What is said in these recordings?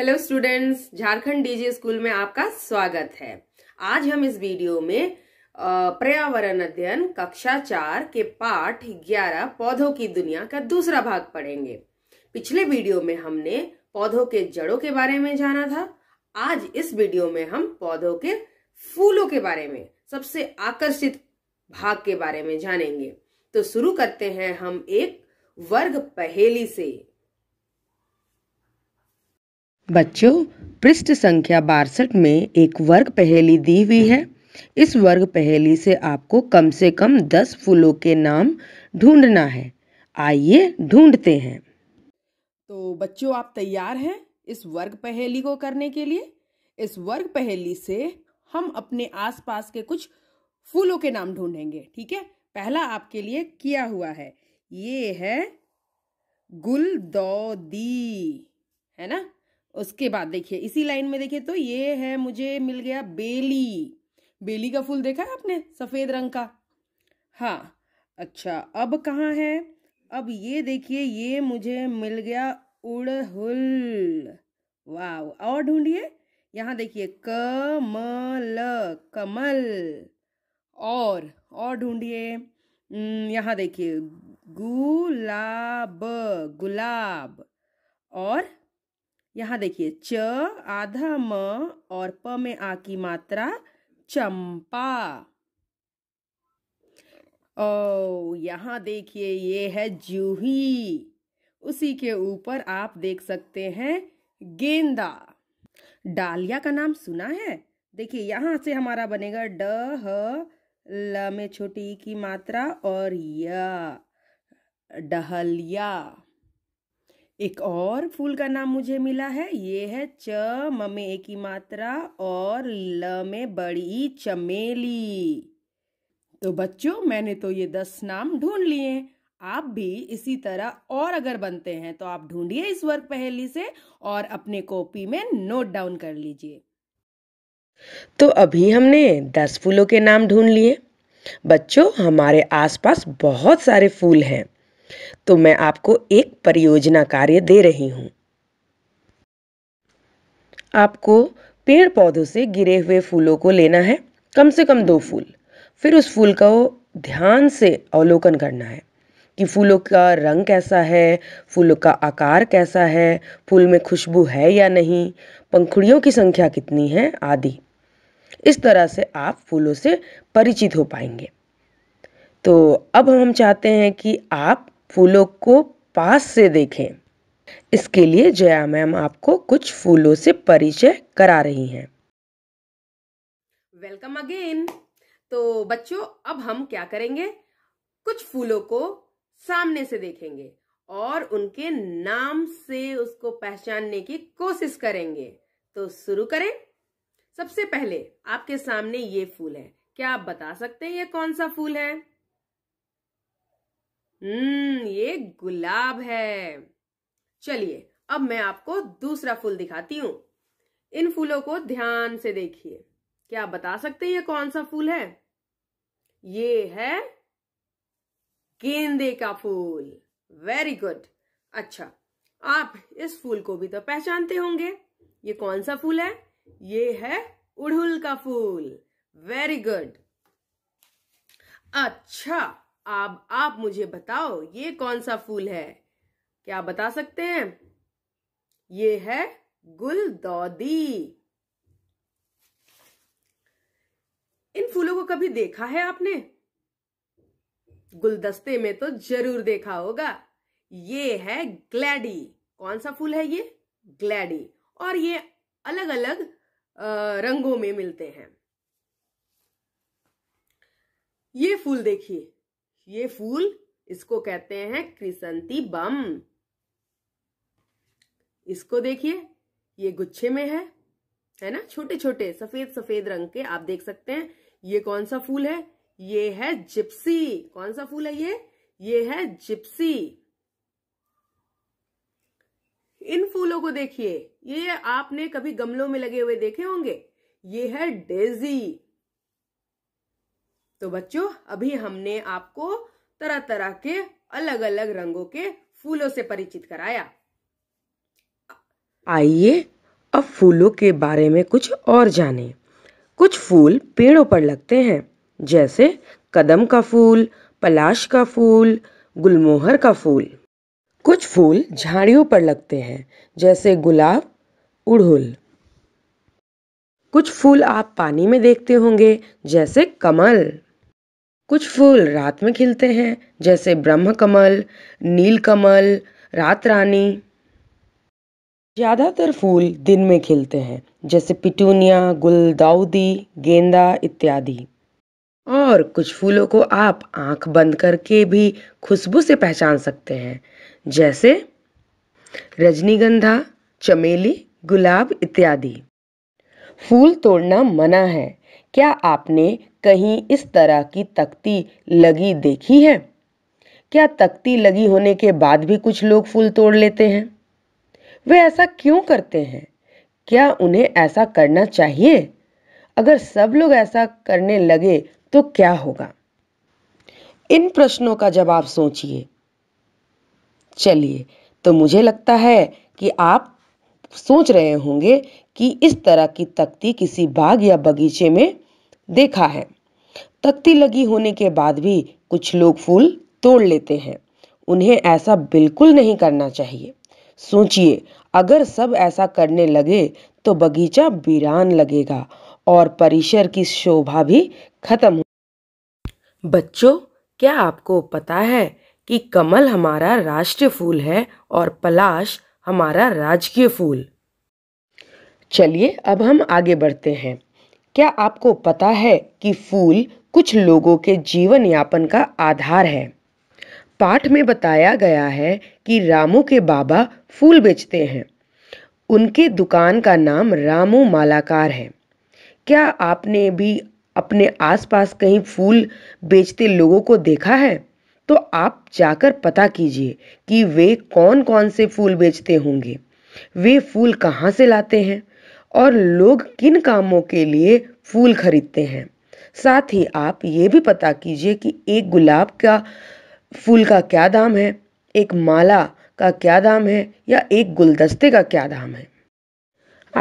Hello students Jharkhand DJ school में आपका स्वागत है आज हम इस वीडियो में पर्यावरण अध्ययन कक्षा चार के पाठ ग्यारह पौधों की दुनिया का दूसरा भाग पढ़ेंगे पिछले वीडियो में हमने पौधों के जड़ों के बारे में जाना था आज इस वीडियो में हम पौधों के फूलों के बारे में सबसे आकर्षित भाग के बारे में जानेंगे तो शुरू करते हैं हम एक वर्ग पहेली से बच्चों पृष्ठ संख्या बासठ में एक वर्ग पहेली दी हुई है इस वर्ग पहेली से आपको कम से कम दस फूलों के नाम ढूंढना है आइए ढूंढते हैं तो बच्चों आप तैयार हैं इस वर्ग पहेली को करने के लिए इस वर्ग पहेली से हम अपने आसपास के कुछ फूलों के नाम ढूंढेंगे ठीक है पहला आपके लिए किया हुआ है ये है गुलदौदी है ना उसके बाद देखिए इसी लाइन में देखिए तो ये है मुझे मिल गया बेली बेली का फूल देखा है आपने सफेद रंग का हाँ अच्छा अब कहाँ है अब ये देखिए ये मुझे मिल गया उड़हुल वाह और ढूंढिए यहाँ देखिए कमल कमल और और ढूंढिए यहाँ देखिए गुलाब गुलाब और यहाँ देखिए च आधा म और प में आ की मात्रा चंपा ओ यहाँ देखिए ये है जूही उसी के ऊपर आप देख सकते हैं गेंदा डालिया का नाम सुना है देखिए यहाँ से हमारा बनेगा ड ह ल में छोटी की मात्रा और य डहलिया एक और फूल का नाम मुझे मिला है ये है च म में एक ही मात्रा और ल में बड़ी चमेली तो बच्चों मैंने तो ये दस नाम ढूंढ लिए आप भी इसी तरह और अगर बनते हैं तो आप ढूंढिए इस वर्क पहेली से और अपने कॉपी में नोट डाउन कर लीजिए तो अभी हमने दस फूलों के नाम ढूंढ लिए बच्चों हमारे आसपास बहुत सारे फूल हैं तो मैं आपको एक परियोजना कार्य दे रही हूं आपको पेड़ पौधों से गिरे हुए फूलों को लेना है कम से कम दो फूल फिर उस फूल का ध्यान से अवलोकन करना है कि फूलों का रंग कैसा है फूलों का आकार कैसा है फूल में खुशबू है या नहीं पंखुड़ियों की संख्या कितनी है आदि इस तरह से आप फूलों से परिचित हो पाएंगे तो अब हम चाहते हैं कि आप फूलों को पास से देखें इसके लिए जया मैम आपको कुछ फूलों से परिचय करा रही हैं वेलकम अगेन तो बच्चों अब हम क्या करेंगे कुछ फूलों को सामने से देखेंगे और उनके नाम से उसको पहचानने की कोशिश करेंगे तो शुरू करें सबसे पहले आपके सामने ये फूल है क्या आप बता सकते हैं ये कौन सा फूल है हम्म ये गुलाब है चलिए अब मैं आपको दूसरा फूल दिखाती हूँ इन फूलों को ध्यान से देखिए क्या आप बता सकते हैं ये कौन सा फूल है ये है गेंदे का फूल वेरी गुड अच्छा आप इस फूल को भी तो पहचानते होंगे ये कौन सा फूल है ये है उड़हुल का फूल वेरी गुड अच्छा अब आप मुझे बताओ ये कौन सा फूल है क्या बता सकते हैं ये है गुलदौदी इन फूलों को कभी देखा है आपने गुलदस्ते में तो जरूर देखा होगा ये है ग्लैडी कौन सा फूल है ये ग्लैडी और ये अलग अलग रंगों में मिलते हैं ये फूल देखिए ये फूल इसको कहते हैं क्रिसंती बम इसको देखिए ये गुच्छे में है है ना छोटे छोटे सफेद सफेद रंग के आप देख सकते हैं ये कौन सा फूल है ये है जिप्सी कौन सा फूल है ये ये है जिप्सी इन फूलों को देखिए ये आपने कभी गमलों में लगे हुए देखे होंगे ये है डेजी तो बच्चों अभी हमने आपको तरह तरह के अलग अलग रंगों के फूलों से परिचित कराया आइए अब फूलों के बारे में कुछ और जानें। कुछ फूल पेड़ों पर लगते हैं जैसे कदम का फूल पलाश का फूल गुलमोहर का फूल कुछ फूल झाड़ियों पर लगते हैं जैसे गुलाब उड़हुल कुछ फूल आप पानी में देखते होंगे जैसे कमल कुछ फूल रात में खिलते हैं जैसे ब्रह्म नील नीलकमल रात रानी ज़्यादातर फूल दिन में खिलते हैं जैसे पिटूनिया गुलदाउदी गेंदा इत्यादि और कुछ फूलों को आप आंख बंद करके भी खुशबू से पहचान सकते हैं जैसे रजनीगंधा चमेली गुलाब इत्यादि फूल तोड़ना मना है क्या आपने कहीं इस तरह की तख्ती लगी देखी है क्या तख्ती लगी होने के बाद भी कुछ लोग फूल तोड़ लेते हैं वे ऐसा क्यों करते हैं क्या उन्हें ऐसा करना चाहिए अगर सब लोग ऐसा करने लगे तो क्या होगा इन प्रश्नों का जवाब सोचिए चलिए तो मुझे लगता है कि आप सोच रहे होंगे कि इस तरह की तख्ती किसी बाग या बगीचे में देखा है तख्ती लगी होने के बाद भी कुछ लोग फूल तोड़ लेते हैं उन्हें ऐसा बिल्कुल नहीं करना चाहिए सोचिए अगर सब ऐसा करने लगे तो बगीचा वीरान लगेगा और परिसर की शोभा भी खत्म हो बच्चों क्या आपको पता है कि कमल हमारा राष्ट्रीय फूल है और पलाश हमारा राजकीय फूल चलिए अब हम आगे बढ़ते हैं क्या आपको पता है कि फूल कुछ लोगों के जीवन यापन का आधार है पाठ में बताया गया है कि रामू के बाबा फूल बेचते हैं उनके दुकान का नाम रामू मालाकार है क्या आपने भी अपने आसपास कहीं फूल बेचते लोगों को देखा है तो आप जाकर पता कीजिए कि वे कौन कौन से फूल बेचते होंगे वे फूल कहाँ से लाते हैं और लोग किन कामों के लिए फूल खरीदते हैं साथ ही आप ये भी पता कीजिए कि एक गुलाब का फूल का क्या दाम है एक माला का क्या दाम है या एक गुलदस्ते का क्या दाम है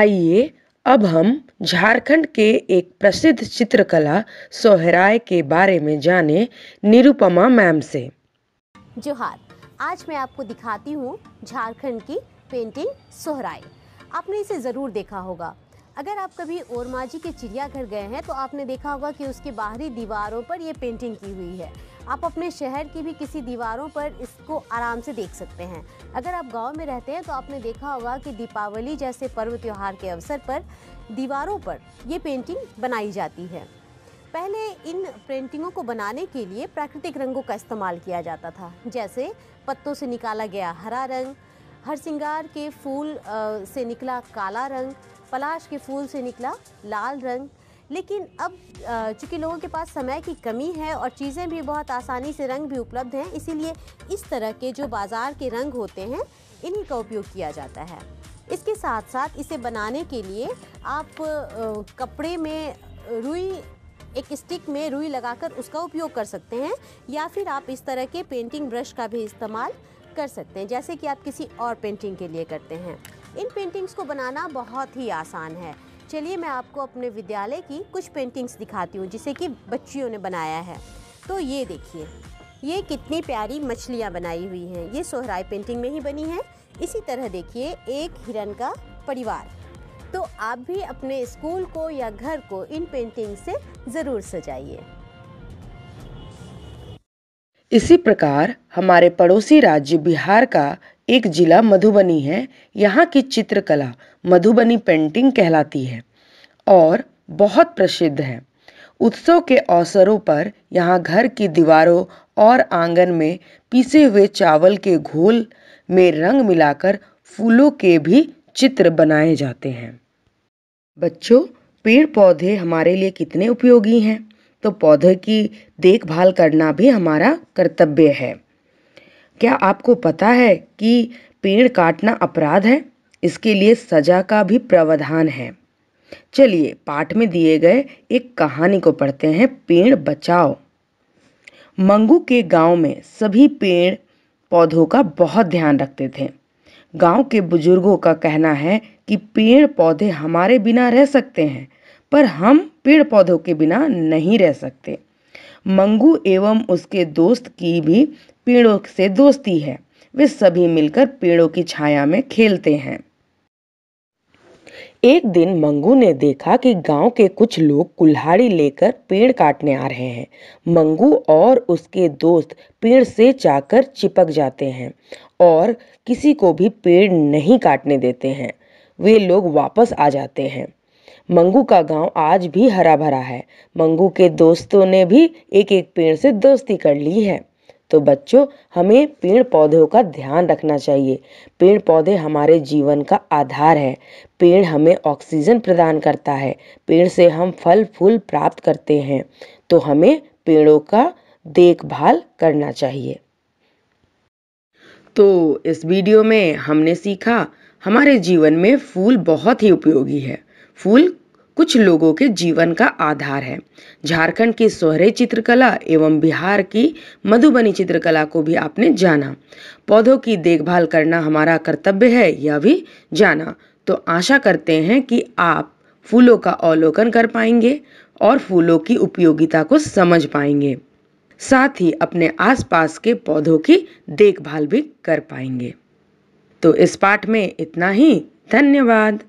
आइए अब हम झारखंड के एक प्रसिद्ध चित्रकला सोहराय के बारे में जाने निरुपमा मैम से जोहार आज मैं आपको दिखाती हूँ झारखंड की पेंटिंग सोहराय आपने इसे ज़रूर देखा होगा अगर आप कभी ओरमाजी के चिड़ियाघर गए हैं तो आपने देखा होगा कि उसके बाहरी दीवारों पर ये पेंटिंग की हुई है आप अपने शहर की भी किसी दीवारों पर इसको आराम से देख सकते हैं अगर आप गांव में रहते हैं तो आपने देखा होगा कि दीपावली जैसे पर्व त्यौहार के अवसर पर दीवारों पर ये पेंटिंग बनाई जाती है पहले इन पेंटिंगों को बनाने के लिए प्राकृतिक रंगों का इस्तेमाल किया जाता था जैसे पत्तों से निकाला गया हरा रंग हर सिंगार के फूल से निकला काला रंग पलाश के फूल से निकला लाल रंग लेकिन अब चूँकि लोगों के पास समय की कमी है और चीज़ें भी बहुत आसानी से रंग भी उपलब्ध हैं इसीलिए इस तरह के जो बाज़ार के रंग होते हैं इन्हीं का उपयोग किया जाता है इसके साथ साथ इसे बनाने के लिए आप कपड़े में रुई एक स्टिक में रुई लगाकर उसका उपयोग कर सकते हैं या फिर आप इस तरह के पेंटिंग ब्रश का भी इस्तेमाल कर सकते हैं जैसे कि आप किसी और पेंटिंग के लिए करते हैं इन पेंटिंग्स को बनाना बहुत ही आसान है चलिए मैं आपको अपने विद्यालय की कुछ पेंटिंग्स दिखाती हूँ जिसे कि बच्चियों ने बनाया है तो ये देखिए ये कितनी प्यारी मछलियाँ बनाई हुई हैं ये सोहराई पेंटिंग में ही बनी है इसी तरह देखिए एक हिरन का परिवार तो आप भी अपने स्कूल को या घर को इन पेंटिंग से ज़रूर सजाइए इसी प्रकार हमारे पड़ोसी राज्य बिहार का एक जिला मधुबनी है यहाँ की चित्रकला मधुबनी पेंटिंग कहलाती है और बहुत प्रसिद्ध है उत्सव के अवसरों पर यहाँ घर की दीवारों और आंगन में पीसे हुए चावल के घोल में रंग मिलाकर फूलों के भी चित्र बनाए जाते हैं बच्चों पेड़ पौधे हमारे लिए कितने उपयोगी हैं तो पौधे की देखभाल करना भी हमारा कर्तव्य है क्या आपको पता है कि पेड़ काटना अपराध है इसके लिए सजा का भी प्रावधान है चलिए पाठ में दिए गए एक कहानी को पढ़ते हैं पेड़ बचाओ मंगू के गांव में सभी पेड़ पौधों का बहुत ध्यान रखते थे गांव के बुजुर्गों का कहना है कि पेड़ पौधे हमारे बिना रह सकते हैं पर हम पेड़ पौधों के बिना नहीं रह सकते मंगू एवं उसके दोस्त की भी पेड़ों से दोस्ती है वे सभी मिलकर पेड़ों की छाया में खेलते हैं एक दिन मंगू ने देखा कि गांव के कुछ लोग कुल्हाड़ी लेकर पेड़ काटने आ रहे हैं मंगू और उसके दोस्त पेड़ से जाकर चिपक जाते हैं और किसी को भी पेड़ नहीं काटने देते हैं वे लोग वापस आ जाते हैं मंगू का गांव आज भी हरा भरा है मंगू के दोस्तों ने भी एक एक पेड़ से दोस्ती कर ली है तो बच्चों हमें पेड़ पौधों का ध्यान रखना चाहिए पेड़ पौधे हमारे जीवन का आधार है पेड़ हमें ऑक्सीजन प्रदान करता है पेड़ से हम फल फूल प्राप्त करते हैं तो हमें पेड़ों का देखभाल करना चाहिए तो इस वीडियो में हमने सीखा हमारे जीवन में फूल बहुत ही उपयोगी है फूल कुछ लोगों के जीवन का आधार है झारखंड की सोहरे चित्रकला एवं बिहार की मधुबनी चित्रकला को भी आपने जाना पौधों की देखभाल करना हमारा कर्तव्य है यह भी जाना तो आशा करते हैं कि आप फूलों का अवलोकन कर पाएंगे और फूलों की उपयोगिता को समझ पाएंगे साथ ही अपने आसपास के पौधों की देखभाल भी कर पाएंगे तो इस पाठ में इतना ही धन्यवाद